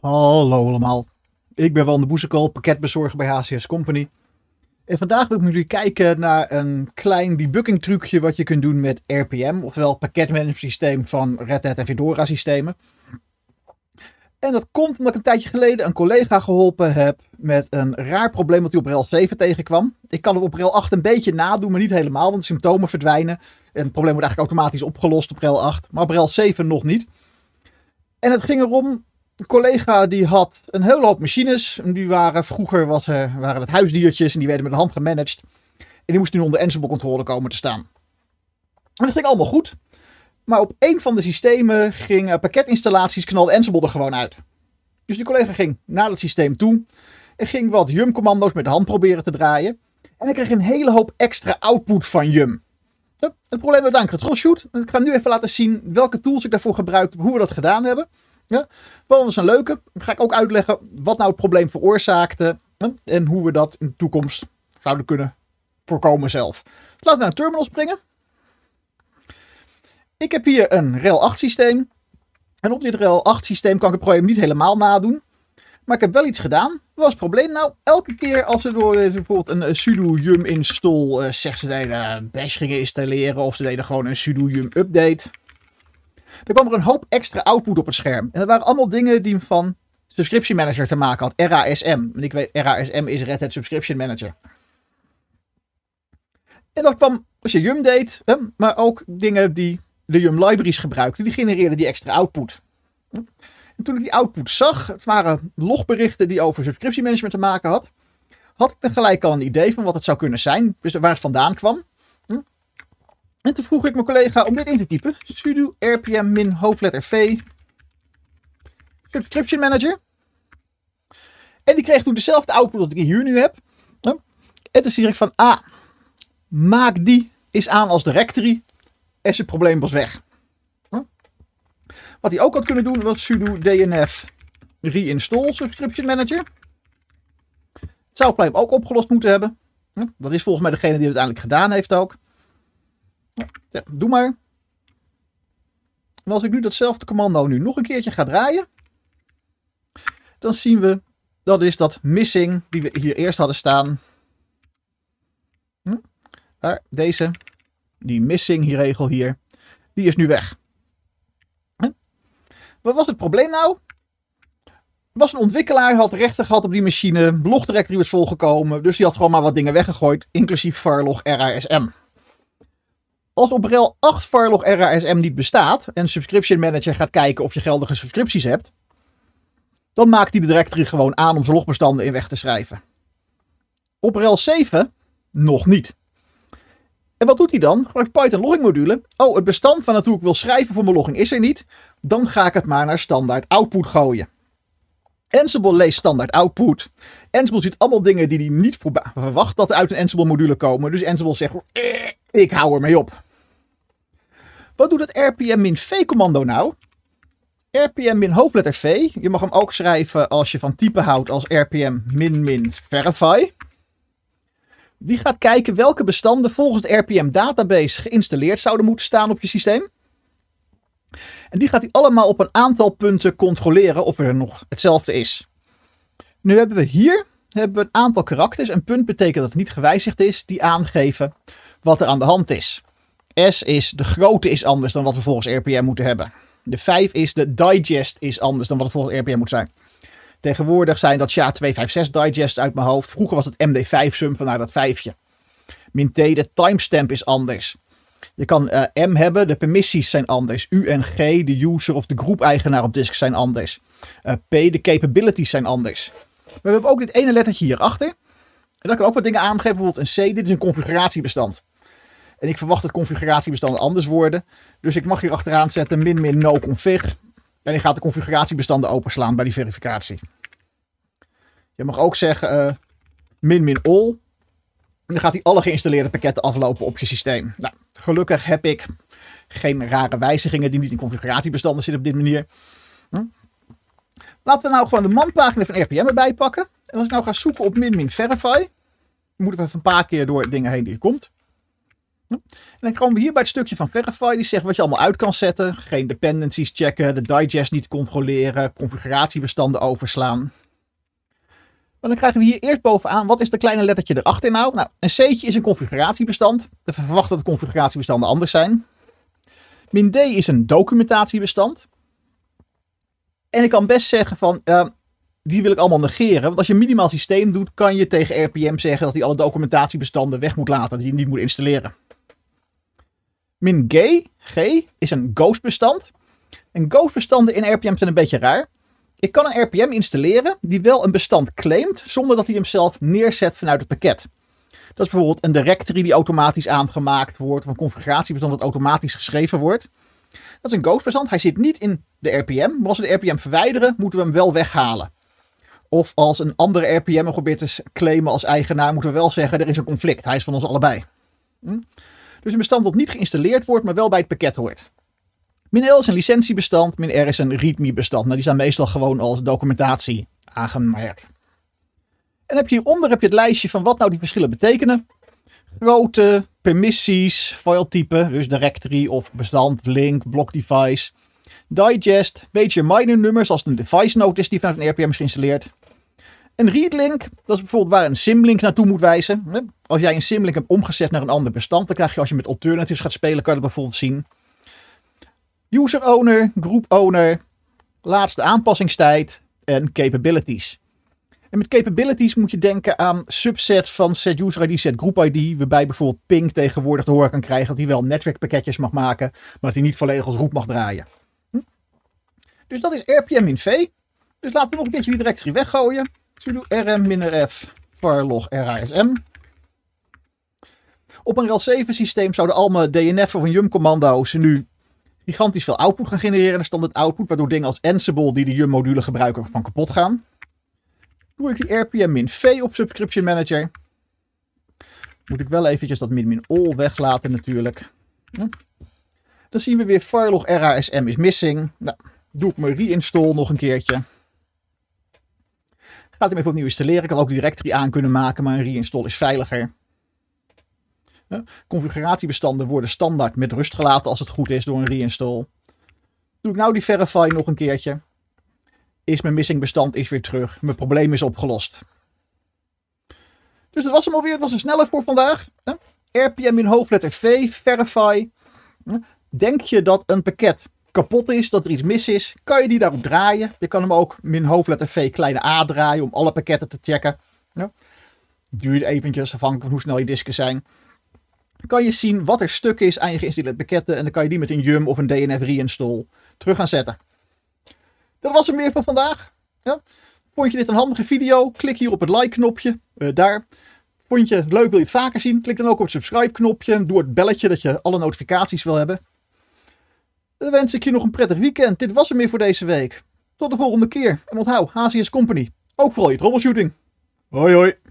Hallo allemaal, ik ben Wan de pakketbezorger bij HCS Company. En vandaag wil ik jullie kijken naar een klein debugging trucje wat je kunt doen met RPM, oftewel pakketmanagement van Red Hat en Fedora systemen. En dat komt omdat ik een tijdje geleden een collega geholpen heb met een raar probleem dat hij op RHEL 7 tegenkwam. Ik kan het op RHEL 8 een beetje nadoen, maar niet helemaal, want de symptomen verdwijnen. En het probleem wordt eigenlijk automatisch opgelost op RHEL 8, maar op RHEL 7 nog niet. En het ging erom een collega die had een hele hoop machines. En die waren vroeger was, eh, waren het huisdiertjes en die werden met de hand gemanaged. En die moesten nu onder Ansible controle komen te staan. En dat ging allemaal goed. Maar op één van de systemen ging pakketinstallaties knalde Ansible er gewoon uit. Dus die collega ging naar dat systeem toe. En ging wat Yum-commando's met de hand proberen te draaien. En hij kreeg een hele hoop extra output van Yum. Het probleem werd dan control Ik ga nu even laten zien welke tools ik daarvoor gebruik, hoe we dat gedaan hebben. Ja? Wel, dat een leuke. Dan ga ik ook uitleggen wat nou het probleem veroorzaakte en hoe we dat in de toekomst zouden kunnen voorkomen zelf. Dus laten we naar de terminal springen. Ik heb hier een RHEL 8 systeem. En op dit RHEL 8 systeem kan ik het probleem niet helemaal nadoen. Maar ik heb wel iets gedaan. Wat was het probleem? Nou, elke keer als ze door eh, bijvoorbeeld een eh, sudo yum install, uh, eh, zegt ze deden bash gingen installeren of ze deden gewoon een sudo yum update. Er kwam er een hoop extra output op het scherm. En dat waren allemaal dingen die van Subscription Manager te maken had. RASM. En ik weet, RASM is Red Hat Subscription Manager. En dat kwam als je Yum deed, maar ook dingen die de Yum libraries gebruikten, die genereerden die extra output. En toen ik die output zag, het waren logberichten die over management te maken had, had ik tegelijk al een idee van wat het zou kunnen zijn, dus waar het vandaan kwam. En toen vroeg ik mijn collega om dit in te typen. sudo rpm min hoofdletter v. Subscription manager. En die kreeg toen dezelfde output als ik hier nu heb. En toen zie ik van, ah, maak die is aan als directory. En zijn probleem was weg. Wat hij ook had kunnen doen was sudo dnf reinstall subscription manager. Het zou het probleem ook opgelost moeten hebben. Dat is volgens mij degene die het uiteindelijk gedaan heeft ook. Ja, doe maar. En als ik nu datzelfde commando nu nog een keertje ga draaien, dan zien we dat is dat missing die we hier eerst hadden staan. Hm? deze, die missing hier regel hier, die is nu weg. Hm? Wat was het probleem nou? was een ontwikkelaar, had rechten gehad op die machine. Log directory was volgekomen. Dus die had gewoon maar wat dingen weggegooid. Inclusief varlog RASM. Als op Rel 8 varlog RASM niet bestaat en Subscription Manager gaat kijken of je geldige subscripties hebt, dan maakt hij de directory gewoon aan om zijn logbestanden in weg te schrijven. Op Rel 7 nog niet. En wat doet hij dan? Gebruikt Python logging module. Oh, het bestand van hoe ik wil schrijven voor mijn logging is er niet. Dan ga ik het maar naar standaard output gooien. Ansible leest standaard output. Ansible ziet allemaal dingen die hij niet verwacht dat uit een Ansible module komen. Dus Ansible zegt, eh, ik hou ermee op. Wat doet het RPM-V-commando nou? RPM-hoofdletter V. Je mag hem ook schrijven als je van type houdt als RPM-verify. Die gaat kijken welke bestanden volgens de RPM-database geïnstalleerd zouden moeten staan op je systeem. En die gaat die allemaal op een aantal punten controleren of er nog hetzelfde is. Nu hebben we hier hebben we een aantal karakters. Een punt betekent dat het niet gewijzigd is, die aangeven wat er aan de hand is. S is de grootte is anders dan wat we volgens RPM moeten hebben. De 5 is de digest is anders dan wat het volgens RPM moet zijn. Tegenwoordig zijn dat SHA-256 digests uit mijn hoofd. Vroeger was het MD5-sum vanuit dat vijfje. Min T, de timestamp is anders. Je kan eh, M hebben, de permissies zijn anders. U en G, de user of de groep-eigenaar op disk zijn anders. Eh, P, de capabilities zijn anders. Maar we hebben ook dit ene lettertje hierachter. En dat kan ook wat dingen aangeven. Bijvoorbeeld een C, dit is een configuratiebestand. En ik verwacht dat configuratiebestanden anders worden. Dus ik mag hier achteraan zetten min min no config. En die gaat de configuratiebestanden openslaan bij die verificatie. Je mag ook zeggen eh, min min all. En dan gaat hij alle geïnstalleerde pakketten aflopen op je systeem. Nou, gelukkig heb ik geen rare wijzigingen die niet in configuratiebestanden zitten op dit manier. Hm? Laten we nou gewoon de manpagina van RPM erbij pakken. En als ik nou ga zoeken op min min verify. Dan moeten we even een paar keer door dingen heen die er komt. En dan komen we hier bij het stukje van Verify. Die zegt wat je allemaal uit kan zetten. Geen dependencies checken, de digest niet controleren, configuratiebestanden overslaan. Maar dan krijgen we hier eerst bovenaan, wat is de kleine lettertje erachter nou? Nou, een C'tje is een configuratiebestand. We verwachten dat de configuratiebestanden anders zijn. Min D is een documentatiebestand. En ik kan best zeggen van, eh, die wil ik allemaal negeren. Want als je een minimaal systeem doet, kan je tegen RPM zeggen dat hij alle documentatiebestanden weg moet laten. Dat je niet moet installeren. Min G, G is een Ghost-bestand. En Ghost-bestanden in RPM zijn een beetje raar. Ik kan een RPM installeren die wel een bestand claimt, zonder dat hij hem zelf neerzet vanuit het pakket. Dat is bijvoorbeeld een directory die automatisch aangemaakt wordt, of een configuratiebestand dat automatisch geschreven wordt. Dat is een Ghost-bestand. Hij zit niet in de RPM, maar als we de RPM verwijderen, moeten we hem wel weghalen. Of als een andere RPM probeert te claimen als eigenaar, moeten we wel zeggen: er is een conflict. Hij is van ons allebei. Hm? Dus een bestand dat niet geïnstalleerd wordt, maar wel bij het pakket hoort. Min L is een licentiebestand, R is een README-bestand. Nou, die zijn meestal gewoon als documentatie aangemerkt. En heb je hieronder heb je het lijstje van wat nou die verschillen betekenen. Grootte, permissies, filetype, dus directory of bestand, link, block device. Digest, major minor nummers als het een device node is die vanuit een RPM is geïnstalleerd. Een readlink, dat is bijvoorbeeld waar een simlink naartoe moet wijzen. Als jij een simlink hebt omgezet naar een ander bestand, dan krijg je als je met alternatives gaat spelen, kan je dat bijvoorbeeld zien. User owner, group owner, laatste aanpassingstijd en capabilities. En met capabilities moet je denken aan subset van set user ID, set group ID, waarbij bijvoorbeeld ping tegenwoordig te horen kan krijgen dat hij wel netwerkpakketjes mag maken, maar dat hij niet volledig als roep mag draaien. Hm? Dus dat is RPM in V. Dus laten we nog een keertje die directory weggooien sudo rm-f varlog rasm. Op een ral 7 systeem zouden allemaal DNF of een YUM commando's nu gigantisch veel output gaan genereren. En standaard output, waardoor dingen als Ansible die de YUM module gebruiken van kapot gaan. Doe ik die rpm-v op subscription manager. Moet ik wel eventjes dat min-min-all weglaten natuurlijk. Dan zien we weer firelog RASM is missing. Nou, doe ik mijn reinstall nog een keertje. Gaat hem even opnieuw installeren. Ik kan ook directory aan kunnen maken, maar een reinstall is veiliger. Configuratiebestanden worden standaard met rust gelaten als het goed is door een reinstall. Doe ik nou die verify nog een keertje. Is mijn missing bestand is weer terug. Mijn probleem is opgelost. Dus dat was hem alweer. Het was een snelle voor vandaag. RPM in hoofdletter V, verify. Denk je dat een pakket kapot is, dat er iets mis is, kan je die daarop draaien. Je kan hem ook min hoofdletter V kleine a draaien om alle pakketten te checken. Ja. Duurt eventjes, afhankelijk van hoe snel je disken zijn. kan je zien wat er stuk is aan je geïnstalleerde pakketten en dan kan je die met een yum of een DNF reinstall terug gaan zetten. Dat was het weer voor vandaag. Vond je dit een handige video? Klik hier op het like knopje, eh, daar. Vond je het leuk, wil je het vaker zien? Klik dan ook op het subscribe knopje. Doe het belletje dat je alle notificaties wil hebben. Dan wens ik je nog een prettig weekend. Dit was hem weer voor deze week. Tot de volgende keer. En onthoud, Hazius Company. Ook vooral je troubleshooting. Hoi hoi.